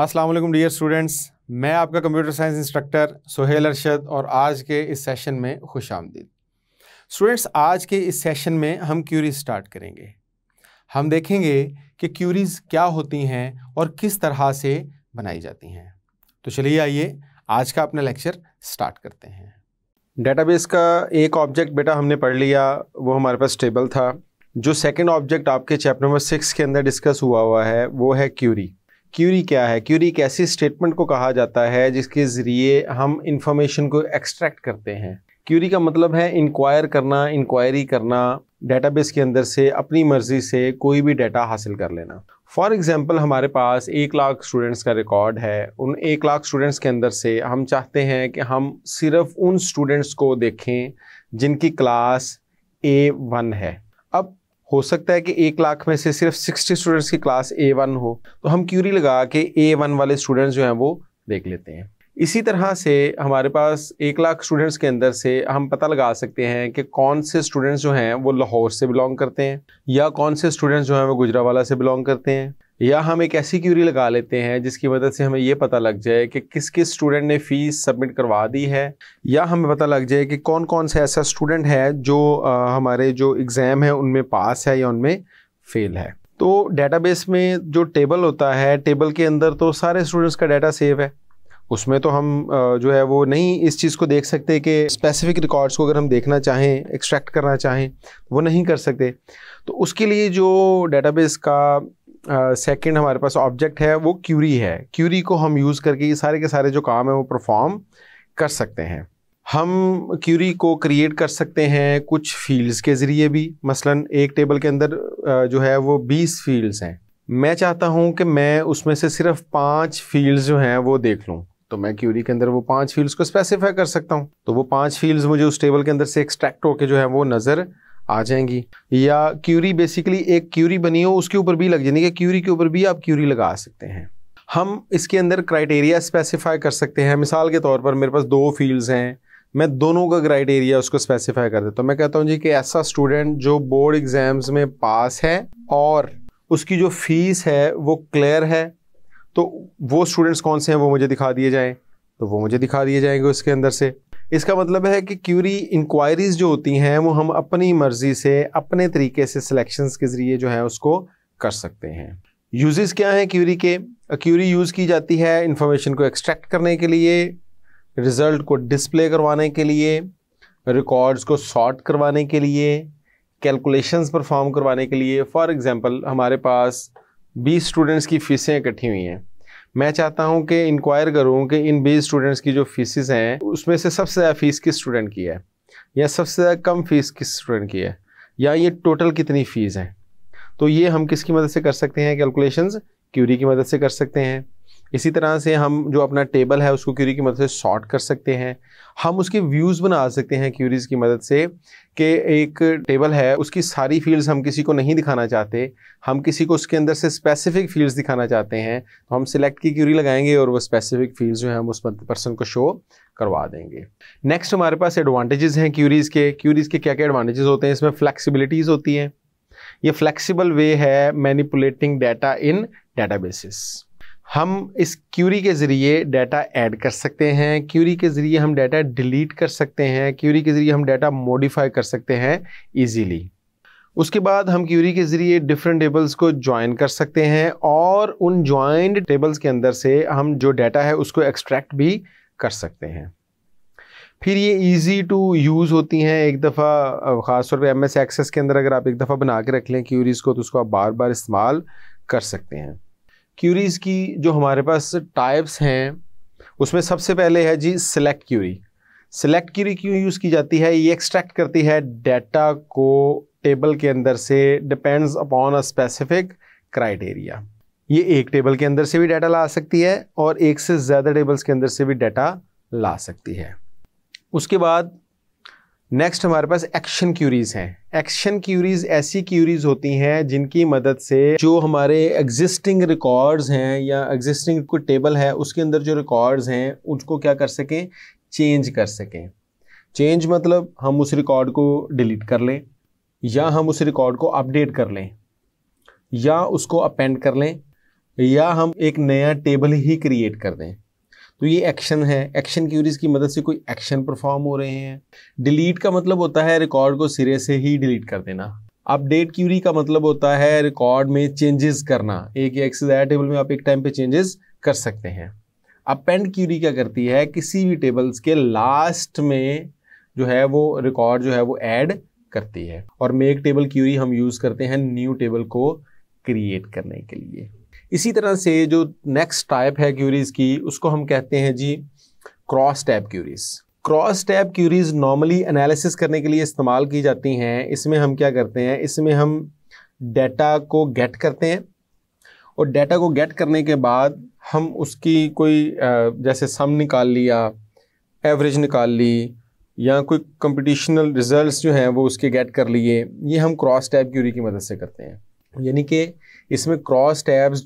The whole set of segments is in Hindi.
अस्सलाम वालेकुम डियर स्टूडेंट्स मैं आपका computer science instructor Sohail Arshad और आज के इस सेशन में खुश आमदीद स्टूडेंट्स आज के इस सेशन में हम क्यूरीज स्टार्ट करेंगे हम देखेंगे कि क्यूरीज क्या होती हैं और किस तरह से बनाई जाती हैं तो चलिए आइए आज का अपना लेक्चर स्टार्ट करते हैं डेटाबेस का एक ऑब्जेक्ट बेटा हमने पढ़ लिया वो हमारे पास टेबल था जो सेकंड ऑब्जेक्ट आपके चैप्टर नंबर सिक्स के अंदर डिस्कस हुआ हुआ है वो है क्यूरी क्यूरी क्या है क्यूरी एक ऐसी स्टेटमेंट को कहा जाता है जिसके ज़रिए हम इंफॉर्मेशन को एक्सट्रैक्ट करते हैं क्यूरी का मतलब है इंक्वायर करना इंक्वायरी करना डेटाबेस के अंदर से अपनी मर्ज़ी से कोई भी डाटा हासिल कर लेना फॉर एग्ज़ाम्पल हमारे पास एक लाख स्टूडेंट्स का रिकॉर्ड है उन एक लाख स्टूडेंट्स के अंदर से हम चाहते हैं कि हम सिर्फ उन स्टूडेंट्स को देखें जिनकी क्लास ए वन है हो सकता है कि एक लाख में से सिर्फ सिक्सटी स्टूडेंट्स की क्लास ए वन हो तो हम क्यूरी लगा के ए वन वाले स्टूडेंट्स जो हैं वो देख लेते हैं इसी तरह से हमारे पास एक लाख स्टूडेंट्स के अंदर से हम पता लगा सकते हैं कि कौन से स्टूडेंट्स जो हैं वो लाहौर से बिलोंग करते हैं या कौन से स्टूडेंट्स जो हैं वो गुजरावाला से बिलोंग करते हैं या हम एक ऐसी क्यूरी लगा लेते हैं जिसकी मदद से हमें ये पता लग जाए कि किस किस स्टूडेंट ने फ़ीस सबमिट करवा दी है या हमें पता लग जाए कि कौन कौन सा ऐसा स्टूडेंट है जो आ, हमारे जो एग्ज़ाम है उनमें पास है या उनमें फ़ेल है तो डेटाबेस में जो टेबल होता है टेबल के अंदर तो सारे स्टूडेंट्स का डाटा सेव है उसमें तो हम जो है वो नहीं इस चीज़ को देख सकते कि स्पेसिफिक रिकॉर्ड्स को अगर हम देखना चाहें एक्सट्रैक्ट करना चाहें वो नहीं कर सकते तो उसके लिए जो डेटाबेस का सेकंड uh, हमारे पास ऑब्जेक्ट है वो क्यूरी है क्यूरी को हम यूज़ करके ये सारे के सारे जो काम है वो परफॉर्म कर सकते हैं हम क्यूरी को क्रिएट कर सकते हैं कुछ फील्ड्स के ज़रिए भी मसलन एक टेबल के अंदर uh, जो है वो बीस फील्ड्स हैं मैं चाहता हूँ कि मैं उसमें से सिर्फ पाँच फील्ड्स जो हैं वो देख लूँ तो मैं क्यूरी के अंदर वो पाँच फील्ड्स को स्पेसिफाई कर सकता हूँ तो वो पाँच फील्ड्स मुझे उस टेबल के अंदर से एक्सट्रैक्ट होकर जो है वो नज़र आ जाएंगी या क्यूरी बेसिकली एक क्यूरी बनी हो उसके ऊपर भी लग जाएगी कि क्यूरी के ऊपर भी आप क्यूरी लगा सकते हैं हम इसके अंदर क्राइटेरिया स्पेसिफाई कर सकते हैं मिसाल के तौर पर मेरे पास दो फील्ड्स हैं मैं दोनों का क्राइटेरिया उसको स्पेसिफाई कर देता हूँ मैं कहता हूँ जी कि ऐसा स्टूडेंट जो बोर्ड एग्ज़ाम्स में पास है और उसकी जो फीस है वो क्लियर है तो वो स्टूडेंट्स कौन से हैं वो मुझे दिखा दिए जाएँ तो वो मुझे दिखा दिए जाएंगे उसके अंदर से इसका मतलब है कि क्यूरी इंक्वायरीज जो होती हैं वो हम अपनी मर्जी से अपने तरीके से सिलेक्शंस के ज़रिए जो है उसको कर सकते हैं यूजेस क्या हैं क्यूरी के क्यूरी यूज़ की जाती है इंफॉर्मेशन को एक्सट्रैक्ट करने के लिए रिज़ल्ट को डिस्प्ले करवाने के लिए रिकॉर्ड्स को सॉर्ट करवाने के लिए कैलकुलेशंस परफॉर्म करवाने के लिए फॉर एग्ज़ाम्पल हमारे पास 20 स्टूडेंट्स की फ़ीसें इकट्ठी हुई हैं मैं चाहता हूँ कि इंक्वायर करूँ कि इन बीस स्टूडेंट्स की जो फीसिस हैं उसमें से सबसे ज़्यादा फ़ीस किस स्टूडेंट की है या सबसे ज़्यादा कम फ़ीस किस स्टूडेंट की है या ये टोटल कितनी फ़ीस हैं तो ये हम किसकी मदद से कर सकते हैं कैलकुलेशंस क्यूरी की मदद से कर सकते हैं इसी तरह से हम जो अपना टेबल है उसको क्यूरी की मदद से सॉर्ट कर सकते हैं हम उसके व्यूज़ बना सकते हैं क्यूरीज़ की मदद से कि एक टेबल है उसकी सारी फील्ड्स हम किसी को नहीं दिखाना चाहते हम किसी को उसके अंदर से स्पेसिफिक फील्ड्स दिखाना चाहते हैं तो हम सिलेक्ट की क्यूरी लगाएंगे और वो स्पेसिफिक फील्ड्स जो है हम उस पर्सन को शो करवा देंगे नेक्स्ट हमारे पास एडवांटेजेस हैं क्यूरीज़ के क्यूरीज़ के क्या क्या एडवांटेजेस होते हैं इसमें फ्लैक्सीबिलिटीज़ होती हैं ये फ्लैक्सीबल वे है मैनिपुलेटिंग डाटा इन बेसिस हम इस क्यूरी के ज़रिए डाटा ऐड कर सकते हैं क्यूरी के ज़रिए हम डाटा डिलीट कर सकते हैं क्यूरी के ज़रिए हम डाटा मॉडिफाई कर सकते हैं ईज़िली उसके बाद हम क्यूरी के ज़रिए डिफरेंट टेबल्स को ज्वाइन कर सकते हैं और उन ज्वाइंड टेबल्स के अंदर से हम जो डाटा है उसको एक्सट्रैक्ट भी कर सकते हैं फिर ये इजी टू यूज़ होती हैं एक दफ़ा ख़ासतौर पे एम एस एक्सेस के अंदर अगर आप एक दफ़ा बना के रख लें क्यूरीज़ को तो उसको आप बार बार इस्तेमाल कर सकते हैं क्यूरीज की जो हमारे पास टाइप्स हैं उसमें सबसे पहले है जी सिलेक्ट क्यूरी सिलेक्ट क्यूरी क्यों यूज़ की जाती है ये एक्सट्रैक्ट करती है डेटा को टेबल के अंदर से depends upon a specific criteria ये एक टेबल के अंदर से भी डाटा ला सकती है और एक से ज़्यादा टेबल्स के अंदर से भी डाटा ला सकती है उसके बाद नेक्स्ट हमारे पास एक्शन क्यूरीज हैं एक्शन क्यूरीज ऐसी क्यूरीज होती हैं जिनकी मदद से जो हमारे एग्जिस्टिंग रिकॉर्ड्स हैं या एग्जिस्टिंग कोई टेबल है उसके अंदर जो रिकॉर्ड्स हैं उसको क्या कर सकें चेंज कर सकें चेंज मतलब हम उस रिकॉर्ड को डिलीट कर लें या हम उस रिकॉर्ड को अपडेट कर लें या उसको अपेंड कर लें या हम एक नया टेबल ही क्रिएट कर दें तो ये एक्शन है एक्शन क्यूरीज की मदद से कोई एक्शन परफॉर्म हो रहे हैं डिलीट का मतलब होता है रिकॉर्ड को सिरे से ही डिलीट कर देना अपडेट क्यूरी का मतलब होता है रिकॉर्ड में चेंजेस करना एक या टेबल में आप एक टाइम पे चेंजेस कर सकते हैं अपेंड क्यूरी क्या करती है किसी भी टेबल्स के लास्ट में जो है वो रिकॉर्ड जो है वो ऐड करती है और मेक टेबल क्यूरी हम यूज़ करते हैं न्यू टेबल को क्रिएट करने के लिए इसी तरह से जो नेक्स्ट टाइप है क्यूरीज की उसको हम कहते हैं जी cross tab queries cross tab queries normally analysis करने के लिए इस्तेमाल की जाती हैं इसमें हम क्या करते हैं इसमें हम डेटा को गेट करते हैं और डेटा को गेट करने के बाद हम उसकी कोई जैसे सम निकाल लिया एवरेज निकाल ली या कोई कंपटीशनल रिजल्ट्स जो हैं वो उसके गेट कर लिए ये हम क्रॉस टैप क्यूरी की मदद से करते हैं यानी कि इसमें क्रॉस टैब्स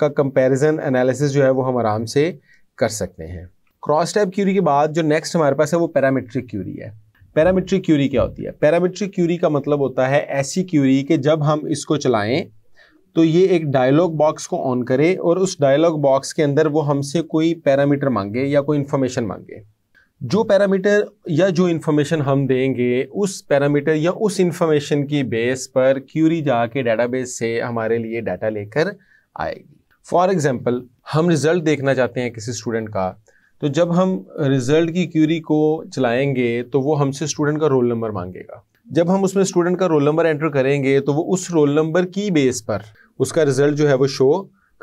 का कंपैरिजन एनालिसिस जो है वो हम आराम से कर सकते हैं क्रॉस टैब क्यूरी के बाद जो नेक्स्ट हमारे पास है वो पैरामीट्रिक क्यूरी है पैरामीट्रिक क्यूरी क्या होती है पैरामीट्रिक क्यूरी का मतलब होता है ऐसी क्यूरी कि जब हम इसको चलाएं तो ये एक डायलॉग बॉक्स को ऑन करे और उस डायलॉग बॉक्स के अंदर वो हमसे कोई पैरामीटर मांगे या कोई इन्फॉर्मेशन मांगे जो पैरामीटर या जो इन्फॉर्मेशन हम देंगे उस पैरामीटर या उस इन्फॉर्मेशन की बेस पर क्यूरी जाके डेटाबेस से हमारे लिए डाटा लेकर आएगी फॉर एग्ज़ाम्पल हम रिज़ल्ट देखना चाहते हैं किसी स्टूडेंट का तो जब हम रिज़ल्ट की क्यूरी को चलाएंगे तो वो हमसे स्टूडेंट का रोल नंबर मांगेगा जब हम उसमें स्टूडेंट का रोल नंबर एंटर करेंगे तो वो उस रोल नंबर की बेस पर उसका रिज़ल्ट जो है वो शो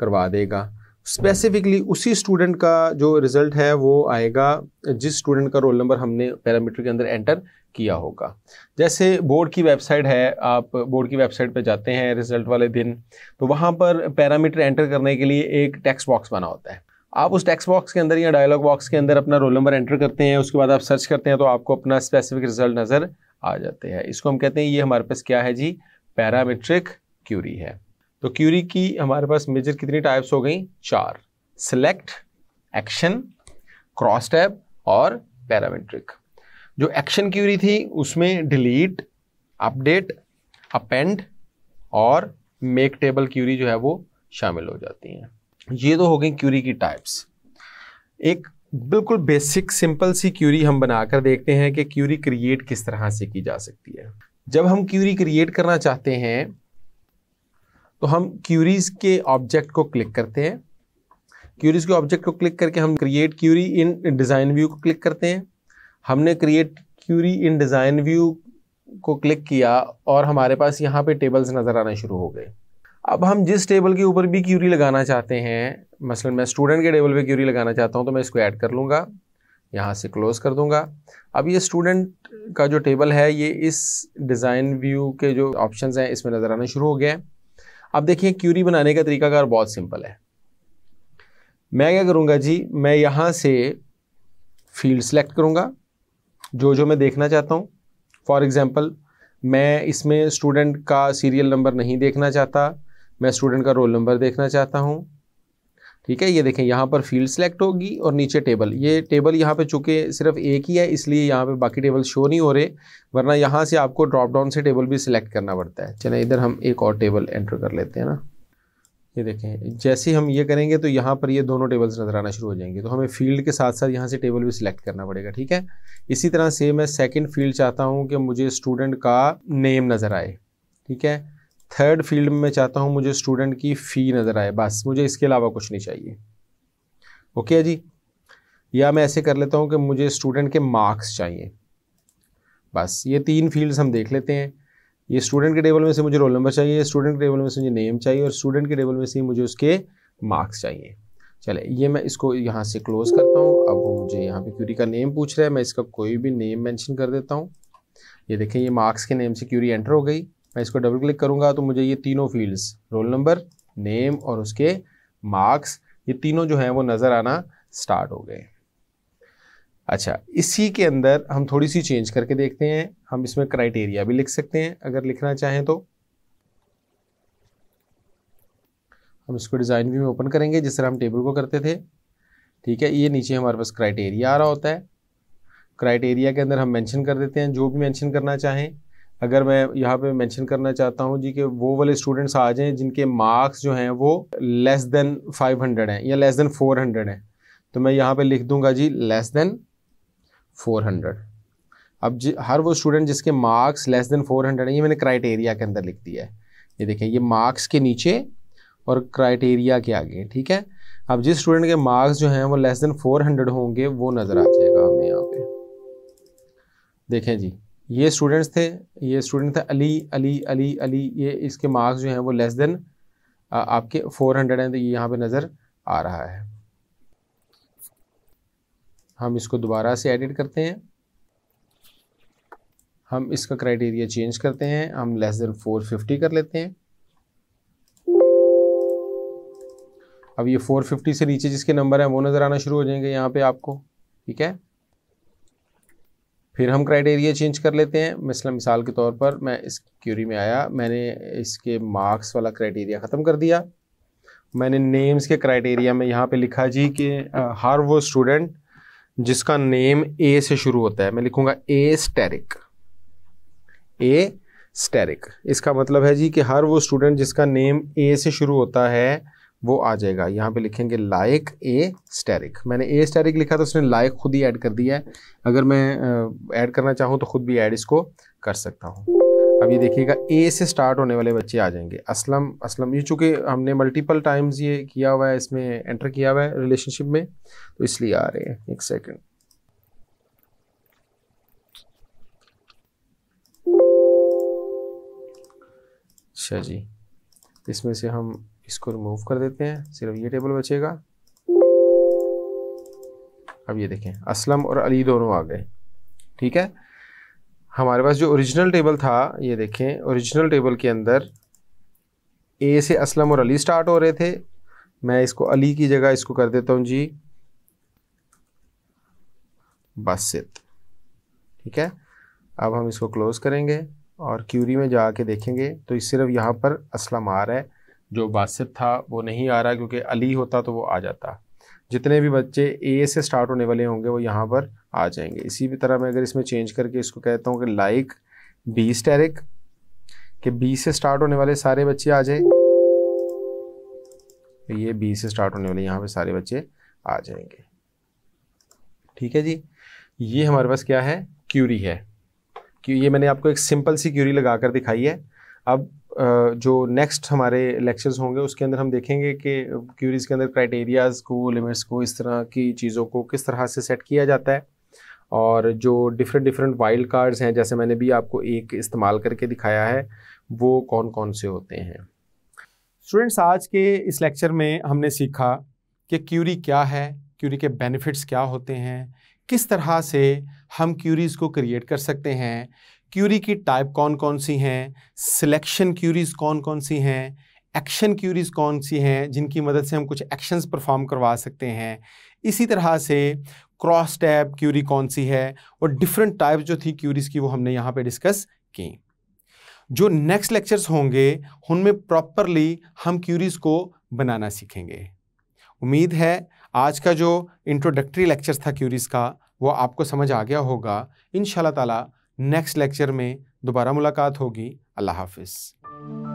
करवा देगा स्पेसिफिकली उसी स्टूडेंट का जो रिजल्ट है वो आएगा जिस स्टूडेंट का रोल नंबर हमने पैरामीटर के अंदर एंटर किया होगा जैसे बोर्ड की वेबसाइट है आप बोर्ड की वेबसाइट पे जाते हैं रिजल्ट वाले दिन तो वहाँ पर पैरामीटर एंटर करने के लिए एक टेक्स्ट बॉक्स बना होता है आप उस टेक्स्ट बॉक्स के अंदर या डायलॉग बॉक्स के अंदर अपना रोल नंबर एंटर करते हैं उसके बाद आप सर्च करते हैं तो आपको अपना स्पेसिफिक रिजल्ट नज़र आ जाते हैं इसको हम कहते हैं ये हमारे पास क्या है जी पैरामीट्रिक क्यूरी है तो क्यूरी की हमारे पास मेजर कितनी टाइप्स हो गई चार सिलेक्ट एक्शन क्रॉस टैब और पैरामेट्रिक जो एक्शन क्यूरी थी उसमें डिलीट अपडेट अपेंड और मेक टेबल क्यूरी जो है वो शामिल हो जाती हैं ये तो हो गई क्यूरी की टाइप्स एक बिल्कुल बेसिक सिंपल सी क्यूरी हम बनाकर देखते हैं कि क्यूरी क्रिएट किस तरह से की जा सकती है जब हम क्यूरी क्रिएट करना चाहते हैं तो हम क्यूरीज के ऑब्जेक्ट को क्लिक करते हैं क्यूरीज के ऑब्जेक्ट को क्लिक करके हम create query in design view को क्लिक करते हैं हमने create query in design view को क्लिक किया और हमारे पास यहाँ पे टेबल्स नज़र आना शुरू हो गए अब हम जिस टेबल के ऊपर भी क्यूरी लगाना चाहते हैं मसलन मैं स्टूडेंट के टेबल पे क्यूरी लगाना चाहता हूँ तो मैं इसको ऐड कर लूँगा यहाँ से क्लोज़ कर दूँगा अब ये स्टूडेंट का जो टेबल है ये इस डिज़ाइन व्यू के जो ऑप्शन हैं इसमें नज़र आना शुरू हो गया है अब देखिए क्यूरी बनाने का तरीकाकार बहुत सिंपल है मैं क्या करूँगा जी मैं यहाँ से फील्ड सेलेक्ट करूँगा जो जो मैं देखना चाहता हूँ फॉर एग्ज़ाम्पल मैं इसमें स्टूडेंट का सीरियल नंबर नहीं देखना चाहता मैं स्टूडेंट का रोल नंबर देखना चाहता हूँ ठीक है ये देखें यहाँ पर फील्ड सेलेक्ट होगी और नीचे टेबल ये टेबल यहाँ पे चूँकि सिर्फ एक ही है इसलिए यहाँ पे बाकी टेबल शो नहीं हो रहे वरना यहाँ से आपको ड्रॉप डाउन से टेबल भी सिलेक्ट करना पड़ता है चलें इधर हम एक और टेबल एंटर कर लेते हैं ना ये देखें जैसे हम ये करेंगे तो यहाँ पर ये दोनों टेबल्स नज़र आना शुरू हो जाएंगे तो हमें फील्ड के साथ साथ यहाँ से टेबल भी सिलेक्ट करना पड़ेगा ठीक है इसी तरह से मैं सेकेंड फील्ड चाहता हूँ कि मुझे स्टूडेंट का नेम नज़र आए ठीक है थर्ड फील्ड में चाहता हूँ मुझे स्टूडेंट की फ़ी नज़र आए बस मुझे इसके अलावा कुछ नहीं चाहिए ओके जी या मैं ऐसे कर लेता हूँ कि मुझे स्टूडेंट के मार्क्स चाहिए बस ये तीन फील्ड्स हम देख लेते हैं ये स्टूडेंट के टेबल में से मुझे रोल नंबर चाहिए स्टूडेंट के टेबल में से मुझे नेम चाहिए और स्टूडेंट के टेबल में से मुझे उसके मार्क्स चाहिए चले ये मैं इसको यहाँ से क्लोज़ करता हूँ अब वो मुझे यहाँ पे क्यूरी का नेम पूछ रहा है मैं इसका कोई भी नेम मेंशन कर देता हूँ ये देखें ये मार्क्स के नेम से क्यूरी एंटर हो गई मैं इसको डबल क्लिक करूंगा तो मुझे ये तीनों फील्ड्स रोल नंबर नेम और उसके मार्क्स ये तीनों जो हैं वो नज़र आना स्टार्ट हो गए अच्छा इसी के अंदर हम थोड़ी सी चेंज करके देखते हैं हम इसमें क्राइटेरिया भी लिख सकते हैं अगर लिखना चाहें तो हम इसको डिज़ाइन व्यू में ओपन करेंगे जिस तरह हम टेबल को करते थे ठीक है ये नीचे हमारे पास क्राइटेरिया आ रहा होता है क्राइटेरिया के अंदर हम मेंशन कर देते हैं जो भी मेंशन करना चाहें अगर मैं यहाँ पे मेंशन करना चाहता हूँ जी कि वो वाले स्टूडेंट्स आ जाएं जिनके मार्क्स जो हैं वो लेस देन 500 हैं या लेस देन 400 हैं तो मैं यहाँ पे लिख दूंगा जी लेस देन 400 अब जी हर वो स्टूडेंट जिसके मार्क्स लेस देन 400 हैं ये मैंने क्राइटेरिया के अंदर लिख दिया है ये देखें ये मार्क्स के नीचे और क्राइटेरिया के आगे ठीक है अब जिस स्टूडेंट के मार्क्स जो हैं वो लेस देन फोर होंगे वो नज़र आ जाएगा हमें यहाँ पे देखें जी ये स्टूडेंट्स थे ये स्टूडेंट थे अली अली अली अली ये इसके मार्क्स जो हैं वो लेस देन आपके 400 हैं तो ये यहाँ पे नज़र आ रहा है हम इसको दोबारा से एडिट करते हैं हम इसका क्राइटेरिया चेंज करते हैं हम लेस देन 450 कर लेते हैं अब ये 450 से नीचे जिसके नंबर हैं वो नज़र आना शुरू हो जाएंगे यहाँ पे आपको ठीक है फिर हम क्राइटेरिया चेंज कर लेते हैं मिसला मिसाल के तौर पर मैं इस क्यूरी में आया मैंने इसके मार्क्स वाला क्राइटेरिया ख़त्म कर दिया मैंने नेम्स के क्राइटेरिया में यहाँ पे लिखा जी कि हर वो स्टूडेंट जिसका नेम ए से शुरू होता है मैं लिखूँगा ए स्टेरिक ए स्टेरिक इसका मतलब है जी कि हर वो स्टूडेंट जिसका नेम ए से शुरू होता है वो आ जाएगा यहाँ पे लिखेंगे लाइक ए स्टेरिक मैंने ए स्टेरिक लिखा था उसने लाइक खुद ही ऐड कर दिया है अगर मैं ऐड करना चाहूँ तो खुद भी ऐड इसको कर सकता हूँ अब ये देखिएगा ए से स्टार्ट होने वाले बच्चे आ जाएंगे असलम असलम ये चूँकि हमने मल्टीपल टाइम्स ये किया हुआ है इसमें एंटर किया हुआ है रिलेशनशिप में तो इसलिए आ रहे हैं एक सेकेंड अच्छा जी इसमें से हम इसको रिमूव कर देते हैं सिर्फ ये टेबल बचेगा अब ये देखें असलम और अली दोनों आ गए ठीक है हमारे पास जो ओरिजिनल टेबल था ये देखें ओरिजिनल टेबल के अंदर ए से असलम और अली स्टार्ट हो रहे थे मैं इसको अली की जगह इसको कर देता हूँ जी बासित ठीक है अब हम इसको क्लोज़ करेंगे और क्यूरी में जा के देखेंगे तो सिर्फ यहाँ पर असलम आ रहा है जो बासित था वो नहीं आ रहा क्योंकि अली होता तो वो आ जाता जितने भी बच्चे ए से स्टार्ट होने वाले होंगे वो यहाँ पर आ जाएंगे इसी भी तरह मैं अगर इसमें चेंज करके इसको कहता हूँ कि लाइक बी स्टेरिक कि बी से स्टार्ट होने वाले सारे बच्चे आ जाए तो ये बी से स्टार्ट होने वाले यहाँ पे सारे बच्चे आ जाएंगे ठीक है जी ये हमारे पास क्या है क्यूरी है क्यों ये मैंने आपको एक सिंपल सी क्यूरी लगा कर दिखाई है अब जो नेक्स्ट हमारे लेक्चर्स होंगे उसके अंदर हम देखेंगे कि क्यूरीज के अंदर क्राइटेरियाज़ को लिमिट्स को इस तरह की चीज़ों को किस तरह से सेट किया जाता है और जो डिफरेंट डिफरेंट वाइल्ड कार्ड्स हैं जैसे मैंने भी आपको एक इस्तेमाल करके दिखाया है वो कौन कौन से होते हैं स्टूडेंट्स आज के इस लेक्चर में हमने सीखा कि क्यूरी क्या है क्यूरी के बेनिफिट्स क्या होते हैं किस तरह से हम क्यूरीज़ को क्रिएट कर सकते हैं क्यूरी की टाइप कौन कौन सी हैं सिलेक्शन क्यूरीज कौन कौन सी हैं एक्शन क्यूरीज कौन सी हैं जिनकी मदद से हम कुछ एक्शंस परफॉर्म करवा सकते हैं इसी तरह से क्रॉस टैब क्यूरी कौन सी है और डिफरेंट टाइप जो थी क्यूरीज की वो हमने यहाँ पे डिस्कस की जो नेक्स्ट लेक्चर्स होंगे उनमें प्रॉपरली हम क्यूरीज को बनाना सीखेंगे उम्मीद है आज का जो इंट्रोडक्टरी लेक्चर था क्यूरीज का वो आपको समझ आ गया होगा इन ताला नेक्स्ट लेक्चर में दोबारा मुलाकात होगी अल्लाह हाफिज़